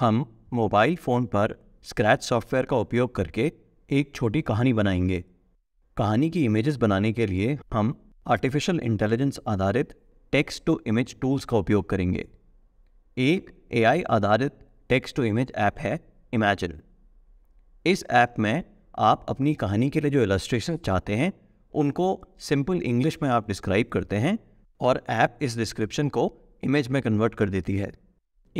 हम mobile phone पर Scratch software का उपयोग करके एक छोटी कहानी बनाएंगे कहानी की इमेजेस बनाने के लिए हम आर्टिफिशियल इंटेलिजेंस आधारित टेक्स्ट टू इमेज टूल्स का उपयोग करेंगे एक एआई आधारित टेक्स्ट टू इमेज ऐप है इमेजिन इस ऐप में आप अपनी कहानी के लिए जो इलस्ट्रेशन चाहते हैं उनको सिंपल इंग्लिश में आप डिस्क्राइब करते हैं और ऐप इस डिस्क्रिप्शन को इमेज में कन्वर्ट कर देती है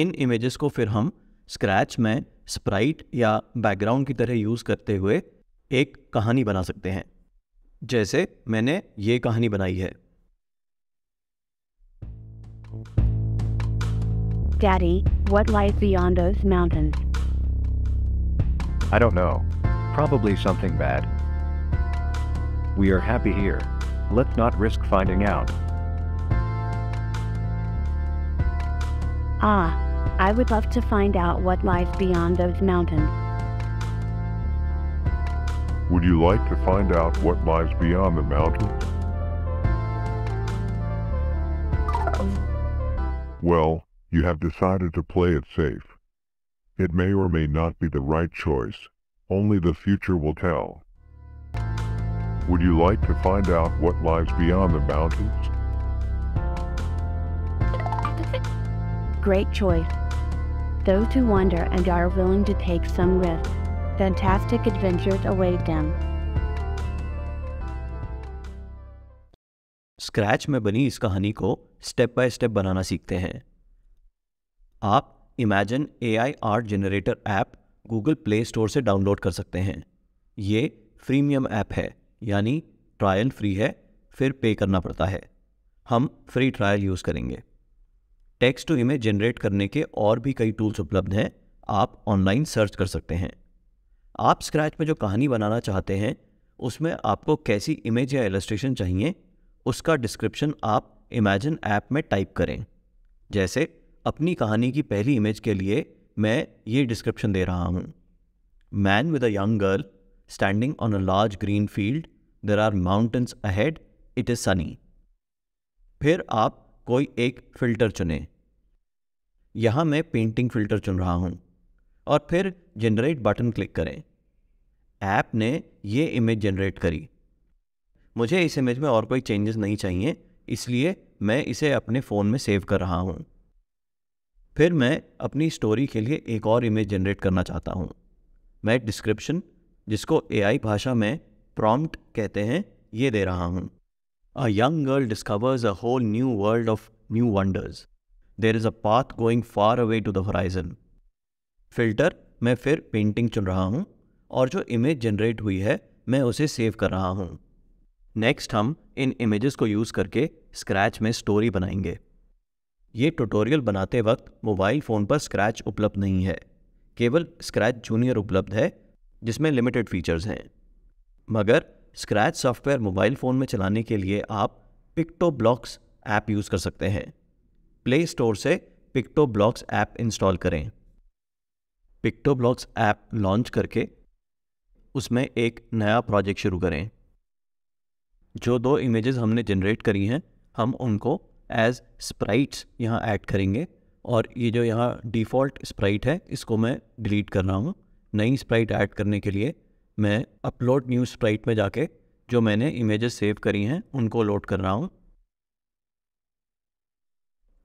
इन इमेजेस को फिर हम स्क्रैच में स्प्राइट या बैकग्राउंड की तरह यूज़ करते हुए एक कहानी बना सकते हैं जैसे मैंने ये कहानी बनाई है Daddy, what lies beyond those mountains? I don't know. Probably something bad. We are happy here. Let's not risk finding out. Ah, I would love to find out what lies beyond those mountains. Would you like to find out what lies beyond the mountains? Well, you have decided to play it safe. It may or may not be the right choice. Only the future will tell. Would you like to find out what lies beyond the mountains? Great choice. Those who wander and are willing to take some risks, fantastic adventures await them. Scratch में बनी इस कहानी को step by step बनाना सीखते हैं आप Imagine A I art generator app Google Play store से download कर सकते हैं ये फ्रीमियम ऐप है यानी ट्रायल फ्री है फिर पे करना पड़ता है हम फ्री ट्रायल यूज़ करेंगे टेक्स्ट टू इमेज जनरेट करने के और भी कई टूल्स उपलब्ध हैं आप ऑनलाइन सर्च कर सकते हैं आप स्क्रैच में जो कहानी बनाना चाहते हैं उसमें आपको कैसी इमेज या एलस्ट्रेशन चाहिए उसका डिस्क्रिप्शन आप इमेजिन ऐप में टाइप करें जैसे अपनी कहानी की पहली इमेज के लिए मैं ये डिस्क्रिप्शन दे रहा हूँ man with a young girl standing on a large green field there are mountains ahead it is sunny फिर आप कोई एक फ़िल्टर चुनें यहाँ मैं पेंटिंग फ़िल्टर चुन रहा हूँ और फिर जनरेट बटन क्लिक करें ऐप ने ये इमेज जनरेट करी मुझे इस इमेज में और कोई चेंजेस नहीं चाहिए इसलिए मैं इसे अपने फ़ोन में सेव कर रहा हूँ फिर मैं अपनी स्टोरी के लिए एक और इमेज जनरेट करना चाहता हूँ मैं डिस्क्रिप्शन जिसको ए भाषा में प्रॉम्प्ट कहते हैं ये दे रहा हूँ a young girl discovers a whole new world of new wonders there is a path going far away to the horizon filter मैं फिर पेंटिंग चुन रहा हूँ और जो इमेज जनरेट हुई है मैं उसे सेव कर रहा हूँ नेक्स्ट हम इन इमेजेस को यूज़ करके स्क्रैच में स्टोरी बनाएंगे ये ट्यूटोरियल बनाते वक्त मोबाइल फ़ोन पर स्क्रैच उपलब्ध नहीं है केवल स्क्रैच जूनियर उपलब्ध है जिसमें लिमिटेड फीचर्स हैं मगर स्क्रैच सॉफ्टवेयर मोबाइल फ़ोन में चलाने के लिए आप पिक्टो ब्लॉक्स ऐप यूज़ कर सकते हैं प्ले स्टोर से पिक्टो ब्लॉक्स ऐप इंस्टॉल करें पिक्टो ब्लॉक्स ऐप लॉन्च करके उसमें एक नया प्रोजेक्ट शुरू करें जो दो इमेजेस हमने जनरेट करी हैं हम उनको एज स्प्राइट्स यहाँ ऐड करेंगे और ये जो यहाँ डिफ़ॉल्ट स्प्राइट है इसको मैं डिलीट कर रहा हूँ नई स्प्राइट ऐड करने के लिए मैं अपलोड न्यू स्प्राइट में जाके जो मैंने इमेजेस सेव करी हैं उनको लोड कर रहा हूँ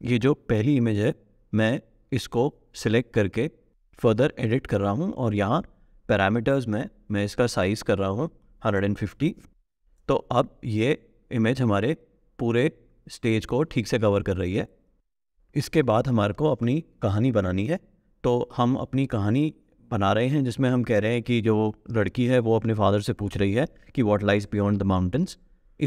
ये जो पहली इमेज है मैं इसको सिलेक्ट करके फर्दर एडिट कर रहा हूँ और यहाँ पैरामीटर्स में मैं इसका साइज़ कर रहा हूँ 150 तो अब ये इमेज हमारे पूरे स्टेज को ठीक से कवर कर रही है इसके बाद हमारे को अपनी कहानी बनानी है तो हम अपनी कहानी बना रहे हैं जिसमें हम कह रहे हैं कि जो लड़की है वो अपने फादर से पूछ रही है कि what lies beyond the mountains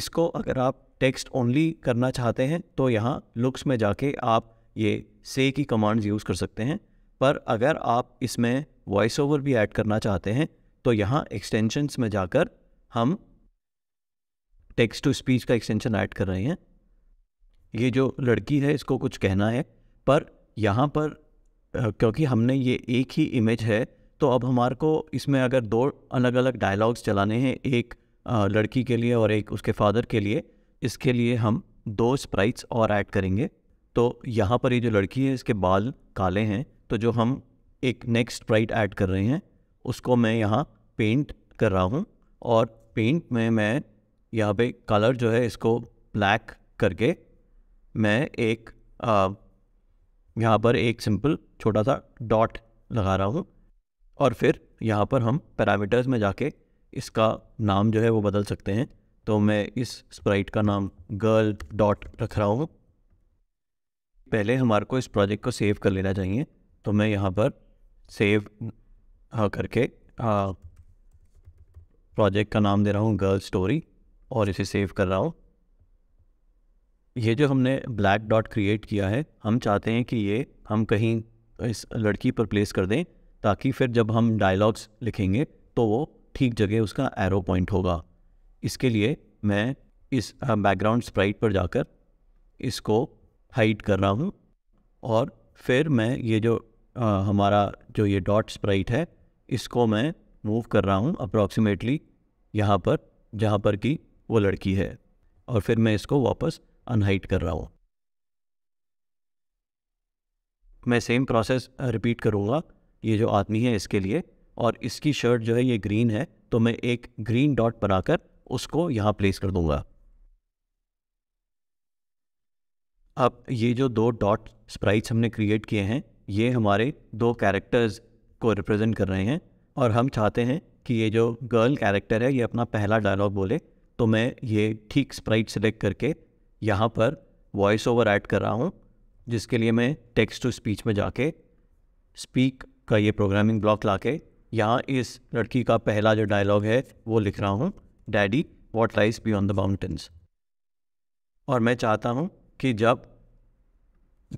इसको अगर आप टेक्स्ट ओनली करना चाहते हैं तो यहाँ लुक्स में जाके आप ये से की कमांड्स यूज़ कर सकते हैं पर अगर आप इसमें वॉइस ओवर भी ऐड करना चाहते हैं तो यहाँ एक्सटेंशंस में जाकर हम टेक्स्ट टू स्पीच का एक्सटेंशन ऐड कर रहे हैं ये जो लड़की है इसको कुछ कहना है पर यहाँ पर क्योंकि हमने ये एक ही इमेज है तो अब हमारे को इसमें अगर दो अलग अलग डायलॉग्स चलाने हैं एक लड़की के लिए और एक उसके फादर के लिए इसके लिए हम दो स्प्राइट्स और ऐड करेंगे तो यहाँ पर ये जो लड़की है इसके बाल काले हैं तो जो हम एक नेक्स्ट स्प्राइट ऐड कर रहे हैं उसको मैं यहाँ पेंट कर रहा हूँ और पेंट में मैं यहाँ पे कलर जो है इसको ब्लैक करके मैं एक यहाँ पर एक सिंपल छोटा सा डॉट लगा रहा हूँ और फिर यहाँ पर हम पैरामीटर्स में जाके इसका नाम जो है वो बदल सकते हैं तो मैं इस स्प्राइट का नाम गर्ल डॉट रख रहा हूँ पहले हमारे को इस प्रोजेक्ट को सेव कर लेना चाहिए तो मैं यहाँ पर सेव हाँ करके हाँ प्रोजेक्ट का नाम दे रहा हूँ गर्ल स्टोरी और इसे सेव कर रहा हूँ ये जो हमने ब्लैक डॉट क्रिएट किया है हम चाहते हैं कि ये हम कहीं इस लड़की पर प्लेस कर दें ताकि फिर जब हम डायलॉग्स लिखेंगे तो वो ठीक जगह उसका एरो पॉइंट होगा इसके लिए मैं इस बैकग्राउंड स्प्राइट पर जाकर इसको हाइट कर रहा हूँ और फिर मैं ये जो आ, हमारा जो ये डॉट स्प्राइट है इसको मैं मूव कर रहा हूँ अप्रॉक्सीमेटली यहाँ पर जहाँ पर कि वो लड़की है और फिर मैं इसको वापस अनहाइट कर रहा हूँ मैं सेम प्रोसेस रिपीट करूँगा ये जो आदमी है इसके लिए और इसकी शर्ट जो है ये ग्रीन है तो मैं एक ग्रीन डॉट बनाकर उसको यहाँ प्लेस कर दूंगा अब ये जो दो डॉट स्प्राइट्स हमने क्रिएट किए हैं ये हमारे दो कैरेक्टर्स को रिप्रेजेंट कर रहे हैं और हम चाहते हैं कि ये जो गर्ल कैरेक्टर है ये अपना पहला डायलॉग बोले तो मैं ये ठीक स्प्राइट सेलेक्ट करके यहाँ पर वॉइस ओवर ऐड कर रहा हूँ जिसके लिए मैं टेक्स्ट टू स्पीच में जाके स्पीक का ये प्रोग्रामिंग ब्लॉक ला के यहाँ इस लड़की का पहला जो डायलॉग है वो लिख रहा हूँ daddy what lies beyond the mountains और मैं चाहता हूँ कि जब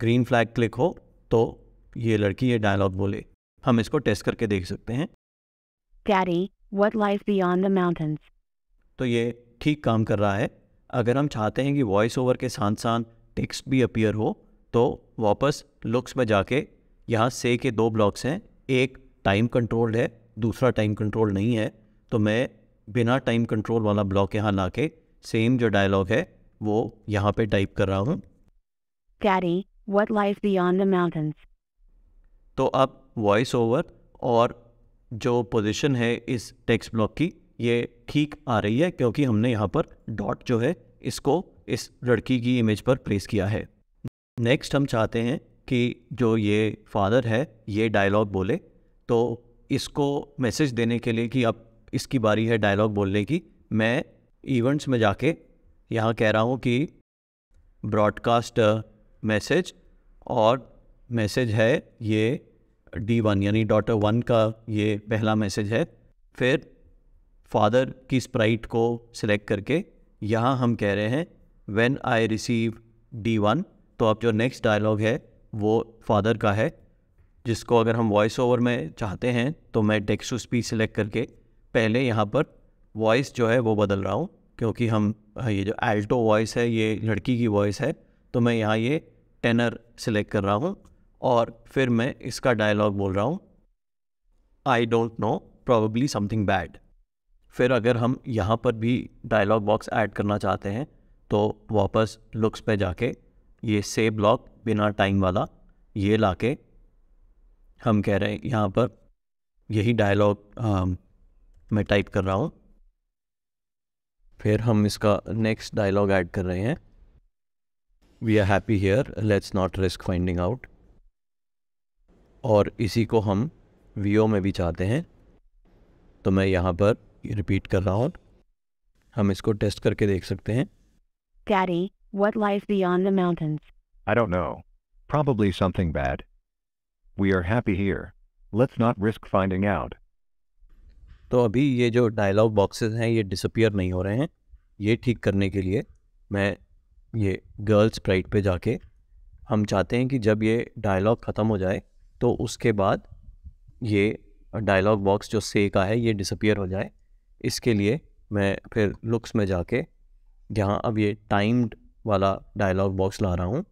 ग्रीन फ्लैग क्लिक हो तो ये लड़की ये डायलॉग बोले हम इसको टेस्ट करके देख सकते हैं what lies beyond the mountains तो ये ठीक काम कर रहा है अगर हम चाहते हैं कि वॉइस ओवर के साथ साथ टेक्स्ट भी अपीयर हो तो वापस लुक्स में जाके यहाँ से के दो ब्लॉक्स हैं एक टाइम कंट्रोल्ड है दूसरा टाइम कंट्रोल नहीं है तो मैं बिना टाइम कंट्रोल वाला ब्लॉक यहाँ ला के सेम जो डायलॉग है वो यहाँ पे टाइप कर रहा हूँ तो अब वॉइस ओवर और जो पोजीशन है इस टेक्स्ट ब्लॉक की ये ठीक आ रही है क्योंकि हमने यहाँ पर डॉट जो है इसको इस लड़की की इमेज पर प्लेस किया है नेक्स्ट हम चाहते हैं कि जो ये फादर है ये डायलॉग बोले तो इसको मैसेज देने के लिए कि आप इसकी बारी है डायलॉग बोलने की मैं इवेंट्स में जाके यहाँ कह रहा हूँ कि ब्रॉडकास्ट मैसेज uh, और मैसेज है ये डी वन यानी डॉटर वन का ये पहला मैसेज है फिर फादर की स्प्राइट को सिलेक्ट करके यहाँ हम कह रहे हैं when I receive D one तो अब जो नेक्स्ट डायलॉग है वो फादर का है जिसको अगर हम वॉइस ओवर में चाहते हैं तो मैं टेक्स्ट टू स्पीच सिलेक्ट करके पहले यहाँ पर वॉइस जो है वो बदल रहा हूँ क्योंकि हम हाँ, ये जो एल्टो वॉइस है ये लड़की की वॉइस है तो मैं यहाँ ये टेनर सिलेक्ट कर रहा हूँ और फिर मैं इसका डायलॉग बोल रहा हूँ I don't know probably something bad फिर अगर हम यहाँ पर भी डायलॉग बॉक्स ऐड करना चाहते हैं तो वापस लुक्स पे जाके ये से ब्लॉक बिना टाइम वाला ये लाके हम कह रहे हैं यहाँ पर यही डायलॉग मैं टाइप कर रहा हूँ फिर हम इसका नेक्स्ट डायलॉग ऐड कर रहे हैं we are happy here let's not risk finding out और इसी को हम वी में भी चाहते हैं तो मैं यहाँ पर रिपीट कर रहा हूँ हम इसको टेस्ट करके देख सकते हैं Daddy, what lies beyond the mountains? I don't know. Probably something bad. We are happy here. Let's not risk finding out. तो अभी ये जो डायलॉग बॉक्सेस हैं ये डिसअपियर नहीं हो रहे हैं ये ठीक करने के लिए मैं ये गर्ल्स प्राइड पे जाके हम चाहते हैं कि जब ये डायलॉग ख़त्म हो जाए तो उसके बाद ये डायलॉग बॉक्स जो से का है ये डिसअपियर हो जाए इसके लिए मैं फिर लुक्स में जाके यहाँ अब ये टाइम्ड वाला डायलॉग बॉक्स ला रहा हूँ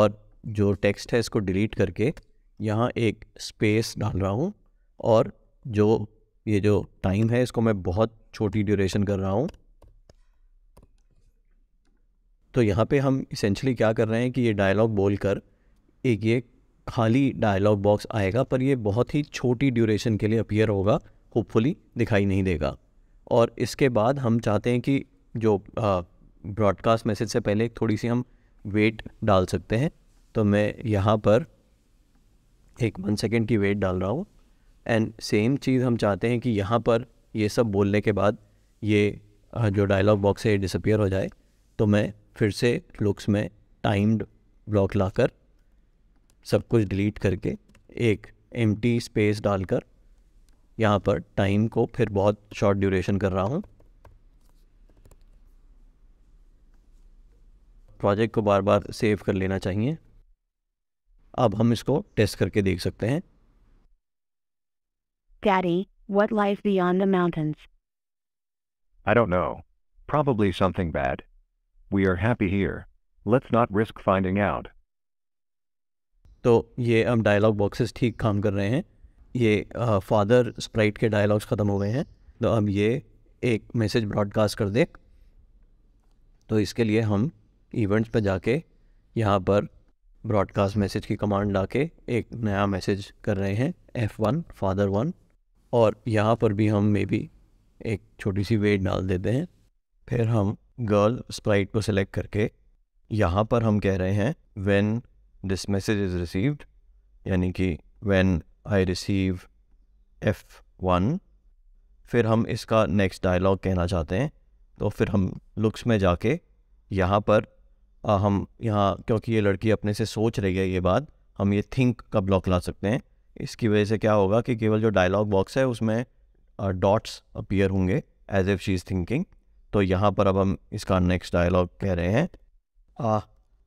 और जो टेक्स्ट है इसको डिलीट करके यहाँ एक स्पेस डाल रहा हूँ और जो ये जो टाइम है इसको मैं बहुत छोटी ड्यूरेशन कर रहा हूँ तो यहाँ पे हम इसेंशली क्या कर रहे हैं कि ये डायलॉग बोल कर एक ये खाली डायलॉग बॉक्स आएगा पर ये बहुत ही छोटी ड्यूरेशन के लिए अपीयर होगा होपफुली दिखाई नहीं देगा और इसके बाद हम चाहते हैं कि जो ब्रॉडकास्ट मैसेज से पहले थोड़ी सी हम वेट डाल सकते हैं तो मैं यहाँ पर एक वन सेकेंड की वेट डाल रहा हूँ एंड सेम चीज़ हम चाहते हैं कि यहाँ पर ये सब बोलने के बाद ये जो डायलॉग बॉक्स है ये डिसअपियर हो जाए तो मैं फिर से लुक्स में टाइम्ड ब्लॉक लाकर सब कुछ डिलीट करके एक एम स्पेस डालकर यहाँ पर टाइम को फिर बहुत शॉर्ट ड्यूरेशन कर रहा हूँ प्रोजेक्ट को बार बार सेव कर लेना चाहिए अब हम इसको टेस्ट करके देख सकते हैं Daddy, what lies beyond the mountains? I don't know. Probably something bad. We are happy here. Let's not risk finding out. तो ये अब डायलॉग बॉक्सेस ठीक काम कर रहे हैं ये फादर uh, स्प्राइट के डायलॉग्स ख़त्म हो गए हैं तो अब ये एक मैसेज ब्रॉडकास्ट कर दे तो इसके लिए हम इवेंट्स पर जाके यहाँ पर ब्रॉडकास्ट मैसेज की कमांड ला के एक नया मैसेज कर रहे हैं एफ़ वन फादर वन और यहाँ पर भी हम मे बी एक छोटी सी वेट डाल देते हैं फिर हम गर्ल स्प्राइट को सिलेक्ट करके यहाँ पर हम कह रहे हैं when this message is received यानी कि when I receive F one फिर हम इसका नेक्स्ट डायलॉग कहना चाहते हैं तो फिर हम लुक्स में जाके यहाँ पर आ, हम यहाँ क्योंकि ये लड़की अपने से सोच रही है ये बात हम ये थिंक का ब्लॉक ला सकते हैं इसकी वजह से क्या होगा कि केवल जो डायलॉग बॉक्स है उसमें डॉट्स अपीयर होंगे as if she is thinking तो यहाँ पर अब हम इसका नेक्स्ट डायलॉग कह रहे हैं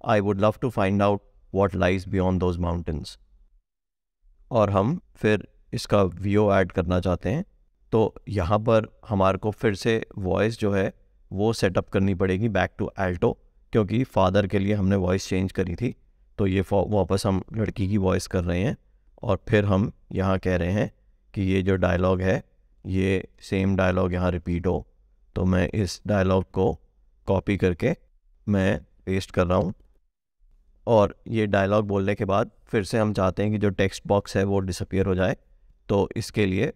I would love to find out what lies beyond those mountains और हम फिर इसका व्यू ऐड करना चाहते हैं तो यहाँ पर हमारे को फिर से वॉइस जो है वो सेटअप करनी पड़ेगी बैक टू एल्टो क्योंकि फादर के लिए हमने वॉइस चेंज करी थी तो ये वापस हम लड़की की वॉइस कर रहे हैं और फिर हम यहाँ कह रहे हैं कि ये जो डायलॉग है ये सेम डायलॉग यहाँ रिपीट हो तो मैं इस डायलॉग को कॉपी करके मैं पेस्ट कर रहा हूँ और ये डायलॉग बोलने के बाद फिर से हम चाहते हैं कि जो टेक्स्ट बॉक्स है वो डिसअपियर हो जाए तो इसके लिए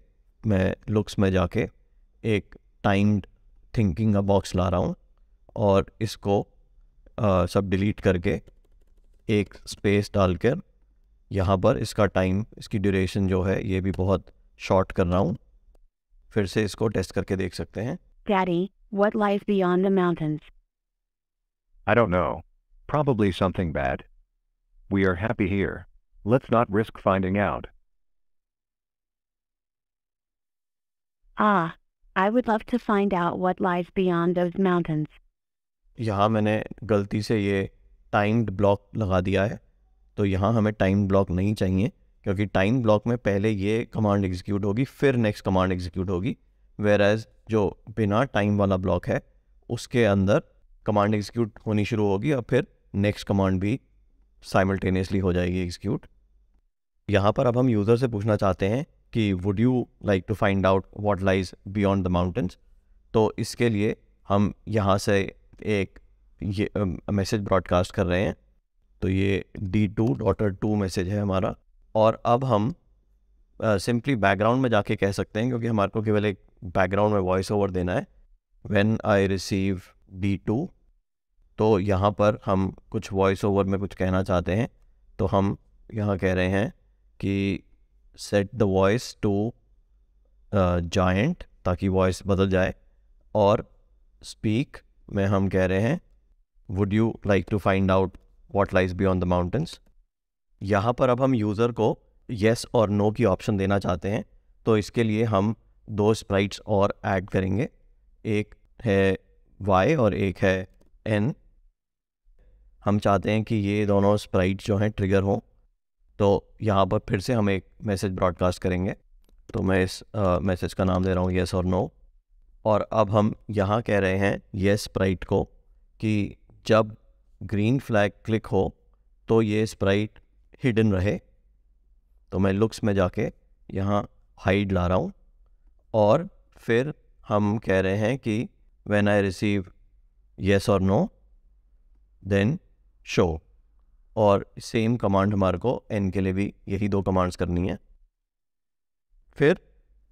मैं लुक्स में जाके एक टाइम्ड थिंकिंग का बॉक्स ला रहा हूँ और इसको आ, सब डिलीट करके एक स्पेस डालकर यहाँ पर इसका टाइम इसकी ड्यूरेशन जो है ये भी बहुत शॉर्ट कर रहा हूँ फिर से इसको टेस्ट करके देख सकते हैं Daddy, what lies beyond the mountains? I don't know. Probably something bad. We are happy here. Let's not risk finding out. Ah, I would love to find out what lies beyond those mountains. यहाँ मैंने गलती से ये timed block लगा दिया है तो यहाँ हमें टाइम ब्लॉक नहीं चाहिए क्योंकि टाइम ब्लॉक में पहले ये कमांड एग्जीक्यूट होगी फिर नेक्स्ट कमांड एग्जीक्यूट होगी वेर एज जो बिना टाइम वाला ब्लॉक है उसके अंदर कमांड एग्जीक्यूट होनी शुरू होगी और फिर नेक्स्ट कमांड भी साइमल्टेनियसली हो जाएगी एग्जीक्यूट यहाँ पर अब हम यूज़र से पूछना चाहते हैं कि would you like to find out what lies beyond the mountains तो इसके लिए हम यहाँ से एक ये मैसेज ब्रॉडकास्ट कर रहे हैं तो ये D two daughter two message है हमारा और अब हम सिंपली uh, बैकग्राउंड में जाके कह सकते हैं क्योंकि हमारे को केवल एक बैकग्राउंड में वॉइस ओवर देना है when I receive D two तो यहाँ पर हम कुछ वॉइस ओवर में कुछ कहना चाहते हैं तो हम यहाँ कह रहे हैं कि set the voice to giant ताकि वॉइस बदल जाए और स्पीक में हम कह रहे हैं would you like to find out what lies beyond the mountains यहाँ पर अब हम यूज़र को येस और नो की ऑप्शन देना चाहते हैं तो इसके लिए हम दो स्प्राइट्स और ऐड करेंगे एक है वाई और एक है एन हम चाहते हैं कि ये दोनों स्प्राइट जो हैं ट्रिगर हों तो यहाँ पर फिर से हम एक मैसेज ब्रॉडकास्ट करेंगे तो मैं इस मैसेज का नाम दे रहा हूँ येस और नो और अब हम यहाँ कह रहे हैं येस स्प्राइट को कि जब ग्रीन फ्लैग क्लिक हो तो ये स्प्राइट हिडन रहे तो मैं लुक्स में जाके यहाँ हाइड ला रहा हूँ और फिर हम कह रहे हैं कि व्हेन आई रिसीव येस और नो देन शो और सेम कमांड हमारे को एन के लिए भी यही दो कमांड्स करनी है फिर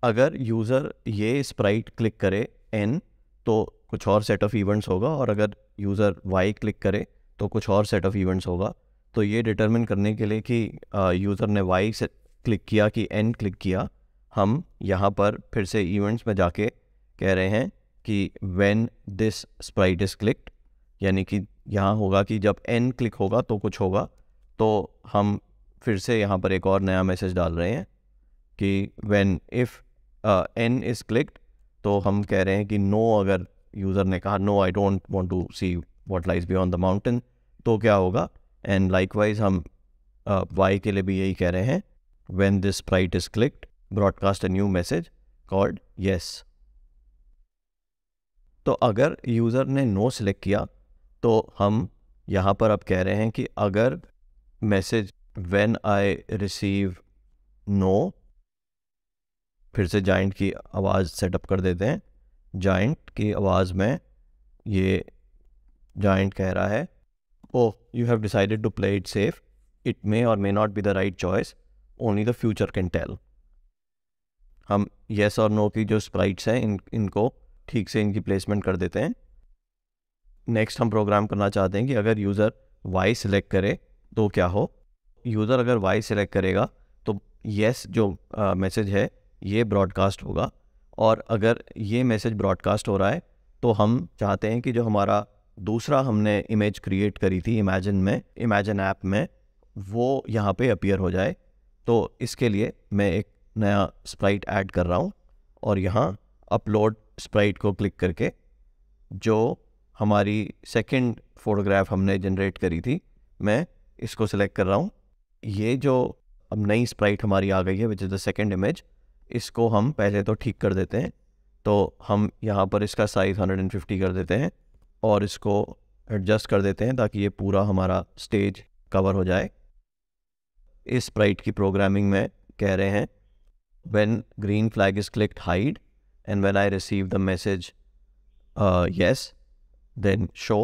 अगर यूज़र ये स्प्राइट क्लिक करे एन तो कुछ और सेट ऑफ इवेंट्स होगा और अगर यूज़र वाई क्लिक करे तो कुछ और सेट ऑफ इवेंट्स होगा तो ये डिटरमिन करने के लिए कि यूज़र ने वाई से क्लिक किया कि एन क्लिक किया हम यहाँ पर फिर से इवेंट्स में जाके कह रहे हैं कि when this sprite is clicked यानी कि यहाँ होगा कि जब एन क्लिक होगा तो कुछ होगा तो हम फिर से यहाँ पर एक और नया मैसेज डाल रहे हैं कि when if N is clicked तो हम कह रहे हैं कि नो no, अगर यूज़र ने कहा no I don't want to see what lies beyond the mountain तो क्या होगा एंड लाइकवाइज हम वाई के लिए भी यही कह रहे हैं when this sprite is clicked broadcast a new message called yes तो अगर यूज़र ने नो सेलेक्ट किया तो हम यहाँ पर अब कह रहे हैं कि अगर message when I receive no फिर से जाइंट की आवाज़ सेटअप कर देते हैं जाइंट की आवाज़ में ये जॉइंट कह रहा है oh you have decided to play it safe it may or may not be the right choice only the future can tell हम येस और नो की जो स्प्राइट्स हैं इन इनको ठीक से इनकी प्लेसमेंट कर देते हैं नेक्स्ट हम प्रोग्राम करना चाहते हैं कि अगर यूज़र वाई सिलेक्ट करे तो क्या हो यूज़र अगर वाई सिलेक्ट करेगा तो येस जो मैसेज uh, है ये ब्रॉडकास्ट होगा और अगर ये मैसेज ब्रॉडकास्ट हो रहा है तो हम चाहते हैं कि जो हमारा दूसरा हमने इमेज क्रिएट करी थी इमेजिन में इमेजिन ऐप में वो यहाँ पे अपीयर हो जाए तो इसके लिए मैं एक नया स्प्राइट ऐड कर रहा हूँ और यहाँ अपलोड स्प्राइट को क्लिक करके जो हमारी सेकंड फोटोग्राफ हमने जनरेट करी थी मैं इसको सिलेक्ट कर रहा हूँ ये जो अब नई स्प्राइट हमारी आ गई है which is the second image इसको हम पहले तो ठीक कर देते हैं तो हम यहाँ पर इसका साइज़ 150 कर देते हैं और इसको एडजस्ट कर देते हैं ताकि ये पूरा हमारा स्टेज कवर हो जाए इस स्प्राइट की प्रोग्रामिंग में कह रहे हैं when green flag is clicked hide and when I receive the message yes then show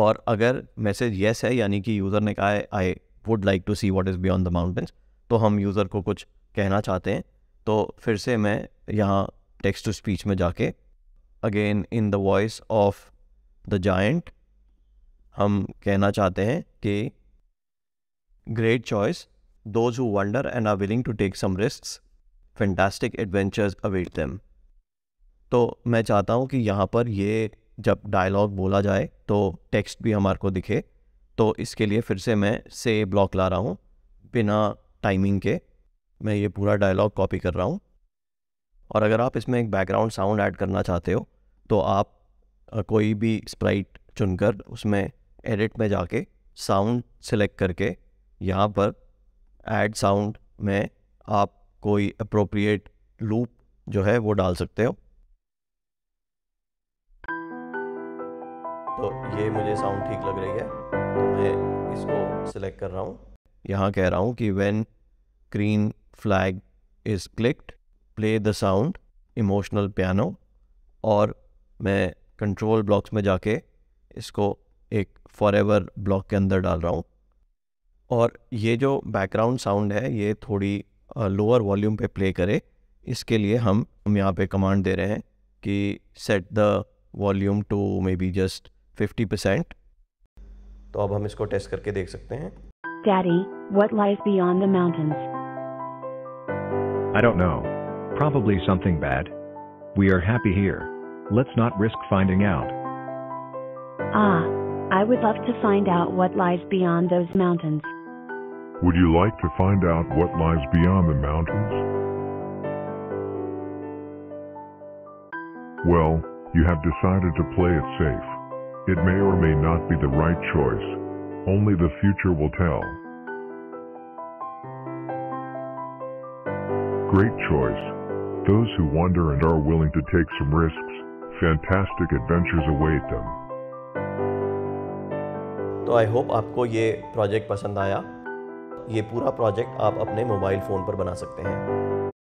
और अगर मैसेज येस yes है यानी कि यूज़र ने कहा है I would like to see what is beyond the mountains तो हम यूज़र को कुछ कहना चाहते हैं तो फिर से मैं यहाँ टेक्स्ट टू स्पीच में जाके again in the voice of the giant हम कहना चाहते हैं कि great choice those who wonder and are willing to take some risk fantastic adventures await them तो मैं चाहता हूँ कि यहाँ पर ये जब डायलॉग बोला जाए तो टेक्स्ट भी हमारे को दिखे तो इसके लिए फिर से मैं से ब्लॉक ला रहा हूँ बिना टाइमिंग के मैं ये पूरा डायलॉग कॉपी कर रहा हूँ और अगर आप इसमें एक बैकग्राउंड साउंड ऐड करना चाहते हो तो आप कोई भी स्प्राइट चुनकर उसमें एडिट में जाके साउंड सेलेक्ट करके यहाँ पर ऐड साउंड में आप कोई अप्रोप्रिएट लूप जो है वो डाल सकते हो तो ये मुझे साउंड ठीक लग रही है तो मैं इसको सिलेक्ट कर रहा हूँ यहाँ कह रहा हूँ कि when green flag is clicked play the sound emotional piano और मैं कंट्रोल ब्लॉक्स में जाके इसको एक फॉर एवर ब्लॉक के अंदर डाल रहा हूँ और ये जो बैकग्राउंड साउंड है ये थोड़ी लोअर वॉल्यूम पे प्ले करे इसके लिए हम हम यहाँ पे कमांड दे रहे हैं कि set the volume to maybe just 50 percent तो अब हम इसको टेस्ट करके देख सकते हैं Daddy, what lies beyond the mountains? I don't know. Probably something bad. We are happy here. Let's not risk finding out. Ah, I would love to find out what lies beyond those mountains. Would you like to find out what lies beyond the mountains? Well, you have decided to play it safe. It may or may not be the right choice. Only the future will tell. Great choice. Those who wander and are willing to take some risks, fantastic adventures await them. तो I hope आपको ये project पसंद आया ये पूरा project आप अपने mobile phone पर बना सकते हैं